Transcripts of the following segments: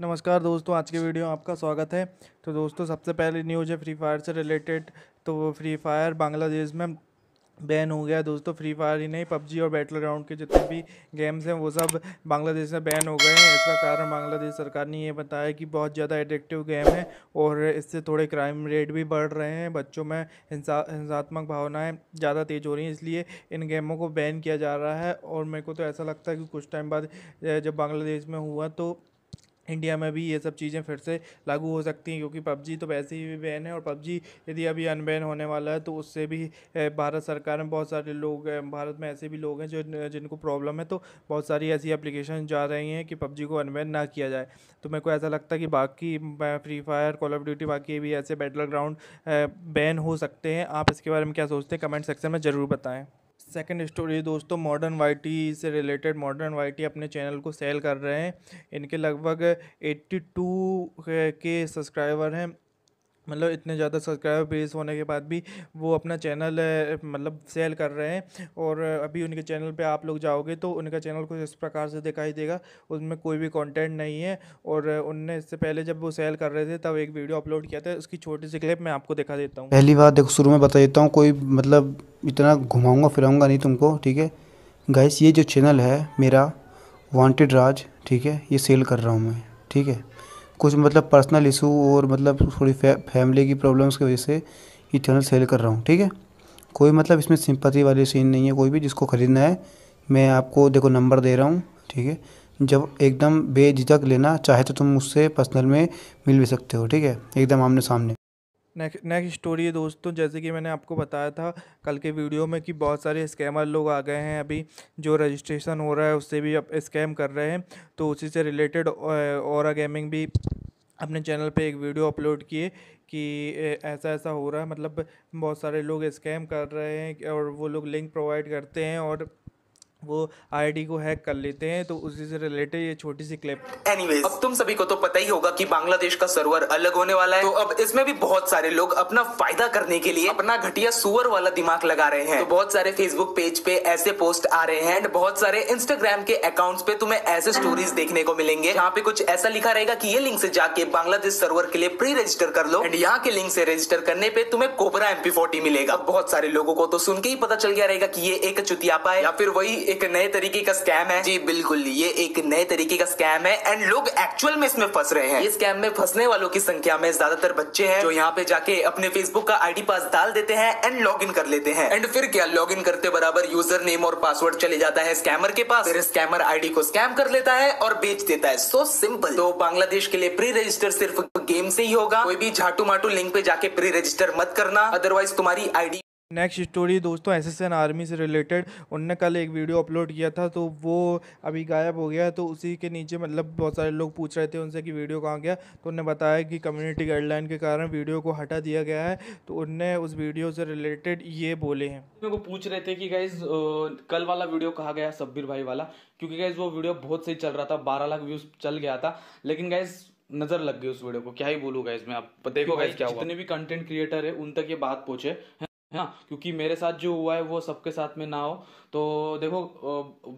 नमस्कार दोस्तों आज के वीडियो में आपका स्वागत है तो दोस्तों सबसे पहले न्यूज़ है फ्री फायर से रिलेटेड तो फ्री फायर बांग्लादेश में बैन हो गया दोस्तों फ्री फायर ही नहीं पबजी और बैटल ग्राउंड के जितने भी गेम्स हैं वो सब बांग्लादेश में बैन हो गए हैं इसका कारण बांग्लादेश सरकार ने ये बताया कि बहुत ज़्यादा एडिक्टिव गेम है और इससे थोड़े क्राइम रेट भी बढ़ रहे हैं बच्चों में हिंसा हिंसात्मक भावनाएं ज़्यादा तेज़ हो रही हैं इसलिए इन गेमों को बैन किया जा रहा है और मेरे को तो ऐसा लगता है कि कुछ टाइम बाद जब बांग्लादेश में हुआ तो इंडिया में भी ये सब चीज़ें फिर से लागू हो सकती हैं क्योंकि पबजी तो वैसे ही बैन है और पबजी यदि अभी अनबैन होने वाला है तो उससे भी भारत सरकार में बहुत सारे लोग भारत में ऐसे भी लोग हैं जो जिनको प्रॉब्लम है तो बहुत सारी ऐसी एप्लीकेशन जा रही हैं कि पबजी को अनबैन ना किया जाए तो मेरे को ऐसा लगता है कि बाकी free fire call of duty बाकी भी ऐसे बैटल ग्राउंड बैन हो सकते हैं आप इसके बारे में क्या सोचते हैं कमेंट सेक्शन में ज़रूर बताएँ सेकंड स्टोरी दोस्तों मॉडर्न वाईटी से रिलेटेड मॉडर्न वाईटी अपने चैनल को सेल कर रहे हैं इनके लगभग एट्टी टू eh, के सब्सक्राइबर हैं मतलब इतने ज़्यादा सब्सक्राइबर बेस होने के बाद भी वो अपना चैनल मतलब सेल कर रहे हैं और अभी उनके चैनल पे आप लोग जाओगे तो उनका चैनल कुछ इस प्रकार से दिखाई देगा उसमें कोई भी कंटेंट नहीं है और उनने इससे पहले जब वो सेल कर रहे थे तब एक वीडियो अपलोड किया था उसकी छोटी सी क्लिप मैं आपको दिखा देता हूँ पहली बार देखो शुरू में बता देता हूँ कोई मतलब इतना घुमाऊँगा फिराऊँगा नहीं तुमको ठीक है गैस ये जो चैनल है मेरा वॉन्टेड राज ठीक है ये सेल कर रहा हूँ मैं ठीक है कुछ मतलब पर्सनल इशू और मतलब थोड़ी फै, फैमिली की प्रॉब्लम्स की वजह से ये चैनल सेल कर रहा हूँ ठीक है कोई मतलब इसमें सिंपथी वाली सीन नहीं है कोई भी जिसको ख़रीदना है मैं आपको देखो नंबर दे रहा हूँ ठीक है जब एकदम बेझिझक लेना चाहे तो तुम मुझसे पर्सनल में मिल भी सकते हो ठीक है एकदम आमने सामने नेक्स्ट नेक्स्ट स्टोरी है दोस्तों जैसे कि मैंने आपको बताया था कल के वीडियो में कि बहुत सारे स्कैमर लोग आ गए हैं अभी जो रजिस्ट्रेशन हो रहा है उससे भी अब स्कैम कर रहे हैं तो उसी से रिलेटेड और गेमिंग भी अपने चैनल पे एक वीडियो अपलोड किए कि ऐसा ऐसा हो रहा है मतलब बहुत सारे लोग स्कैम कर रहे हैं और वो लोग लिंक प्रोवाइड करते हैं और वो आईडी को हैक कर लेते हैं तो उसी से रिलेटेड ये छोटी सी क्लिप एनीवेज अब तुम सभी को तो पता ही होगा कि बांग्लादेश का सर्वर अलग होने वाला है तो अब इसमें भी बहुत सारे लोग अपना फायदा करने के लिए अपना घटिया सुअर वाला दिमाग लगा रहे हैं तो बहुत सारे फेसबुक पेज पे ऐसे पोस्ट आ रहे हैं एंड बहुत सारे इंस्टाग्राम के अकाउंट पे तुम्हें ऐसे स्टोरीज देखने को मिलेंगे यहाँ पे कुछ ऐसा लिखा रहेगा की ये लिंक से जाके बांग्लादेश सर्वर के लिए प्री रजिस्टर कर लो एंड यहाँ के लिंक से रजिस्टर करने पे तुम्हें कोबरा एमपी मिलेगा बहुत सारे लोगों को तो सुन के ही पता चल गया रहेगा की ये एक चुतियापा है या फिर वही एक नए तरीके का स्कैम है जी बिल्कुल ये एक नए तरीके का स्कैम है एंड लोग एक्चुअल में इसमें फंस रहे हैं इस स्कैम में फंसने वालों की संख्या में ज्यादातर बच्चे हैं जो यहाँ पे जाके अपने फेसबुक का आई पास डाल देते हैं एंड लॉग कर लेते हैं एंड फिर क्या लॉग करते बराबर यूजर नेम और पासवर्ड चले जाता है स्कैमर के पास फिर स्कैमर आई को स्कैम कर लेता है और बेच देता है सो सिंपल तो बांग्लादेश के लिए प्री रजिस्टर सिर्फ गेम से ही होगा कोई भी झाटू माटू लिंक पे जाके प्री रजिस्टर मत करना अदरवाइज तुम्हारी आईडी नेक्स्ट स्टोरी दोस्तों एसएसएन आर्मी से रिलेटेड उनने कल एक वीडियो अपलोड किया था तो वो अभी गायब हो गया तो उसी के नीचे मतलब बहुत सारे लोग पूछ रहे थे उनसे कि वीडियो कहाँ गया तो उन्हें बताया कि कम्युनिटी गाइडलाइन के कारण वीडियो को हटा दिया गया है तो उनने उस वीडियो से रिलेटेड ये बोले हैं मेरे को पूछ रहे थे कि गाइज कल वाला वीडियो कहा गया सब्बीर भाई वाला क्योंकि गाइज वो वीडियो बहुत सही चल रहा था बारह लाख व्यूज चल गया था लेकिन गाइज नजर लग गई उस वीडियो को क्या ही बोलूंगा इसमें आप देखो गाइज क्या जितने भी कंटेंट क्रिएटर है उन तक ये बात पूछे है ना क्योंकि मेरे साथ जो हुआ है वो सबके साथ में ना हो तो देखो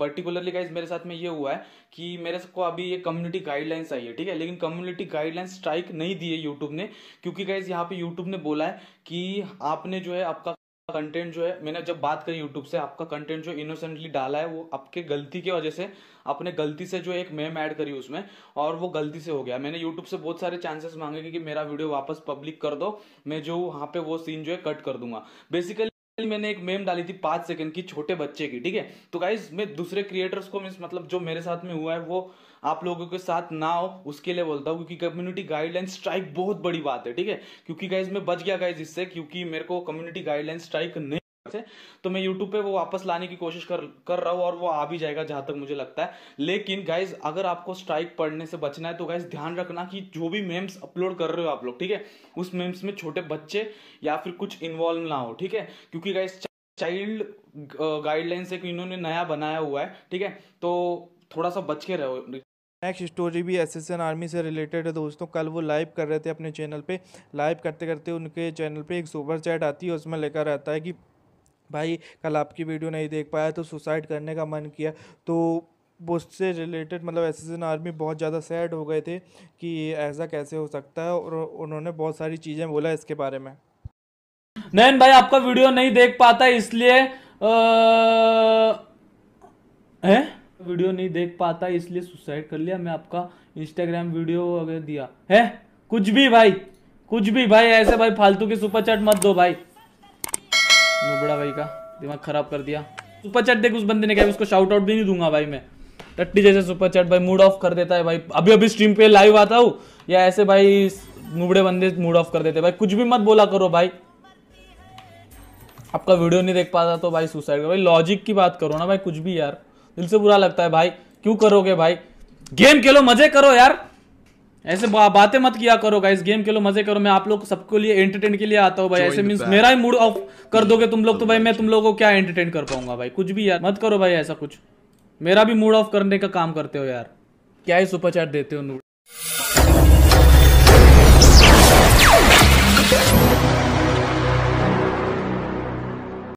पर्टिकुलरली गाइज मेरे साथ में ये हुआ है कि मेरे को अभी ये कम्युनिटी गाइडलाइंस आई है ठीक है लेकिन कम्युनिटी गाइडलाइंस स्ट्राइक नहीं दी है यूट्यूब ने क्योंकि गाइज यहाँ पे यूट्यूब ने बोला है कि आपने जो है आपका कंटेंट जो है मैंने जब बात करी यूट्यूब से आपका कंटेंट जो इनोसेंटली डाला है वो आपके गलती की वजह से आपने गलती से जो एक मेम ऐड करी उसमें और वो गलती से हो गया मैंने यूट्यूब से बहुत सारे चांसेस मांगे कि, कि मेरा वीडियो वापस पब्लिक कर दो मैं जो वहाँ पे वो सीन जो है कट कर दूंगा बेसिकली मैंने एक मेम डाली थी पांच सेकंड की छोटे बच्चे की ठीक है तो गाइज मैं दूसरे क्रिएटर्स को मीन मतलब जो मेरे साथ में हुआ है वो आप लोगों के साथ ना हो उसके लिए बोलता हूँ क्योंकि कम्युनिटी गाइडलाइन स्ट्राइक बहुत बड़ी बात है ठीक है क्योंकि गाइज मैं बच गया गाइज इससे क्योंकि मेरे को कम्युनिटी गाइडलाइन स्ट्राइक नहीं से तो मैं यूट्यूब पे वो वापस लाने की कोशिश कर कर रहा हूँ और वो आ भी जाएगा जहाँ तक मुझे लगता है लेकिन गाइज अगर आपको स्ट्राइक पड़ने से बचना है तो गाइज ध्यान रखना कि जो भी मेम्स अपलोड कर रहे हो आप लोग ठीक है उस मेम्स में छोटे बच्चे या फिर कुछ इन्वॉल्व ना हो ठीक है क्योंकि गाइज चाइल्ड गाइडलाइंस एक इन्होंने नया बनाया हुआ है ठीक है तो थोड़ा सा बच के रहो नेक्स्ट स्टोरी भी एस आर्मी से रिलेटेड है दोस्तों कल वो लाइव कर रहे थे अपने चैनल पे लाइव करते करते उनके चैनल पे एक सुपर चैट आती है उसमें लेकर रहता है कि भाई कल आपकी वीडियो नहीं देख पाया तो सुसाइड करने का मन किया तो उससे रिलेटेड मतलब एस एन आर्मी बहुत ज़्यादा सैड हो गए थे कि ऐसा कैसे हो सकता है और उन्होंने बहुत सारी चीज़ें बोला इसके बारे में नैन भाई आपका वीडियो नहीं देख पाता इसलिए है वीडियो नहीं देख पाता इसलिए सुसाइड कर लिया मैं आपका इंस्टाग्राम वीडियो वगैरह दिया है कुछ भी भाई कुछ भी भाई ऐसे भाई फालतू की सुपर चैट मत दो भाई नुबड़ा भाई का दिमाग खराब कर दिया सुपर चैट देख उस बंदे ने कहा उसको शाउट आउट भी नहीं दूंगा भाई मैं टट्टी जैसे सुपर चैट भाई मूड ऑफ कर देता है भाई अभी अभी स्ट्रीम पे लाइव आता हूँ या ऐसे भाई नुबड़े बंदे मूड ऑफ कर देते भाई कुछ भी मत बोला करो भाई आपका वीडियो नहीं देख पाता तो भाई सुसाइड भाई लॉजिक की बात करो ना भाई कुछ भी यार दिल से बुरा लगता है भाई क्यों करोगे भाई गेम खेलो मजे करो यार ऐसे बातें मत किया करो गाइस गेम खेलो मजे करो मैं आप लोग सबको लिए एंटरटेन के लिए आता हूँ भाई ऐसे मींस मेरा ही मूड ऑफ कर दोगे तुम लोग तो भाई मैं तुम लोगों को क्या एंटरटेन कर पाऊंगा भाई कुछ भी यार मत करो भाई ऐसा कुछ मेरा भी मूड ऑफ करने का काम करते हो यार क्या ही सुपर चैट देते हो नूड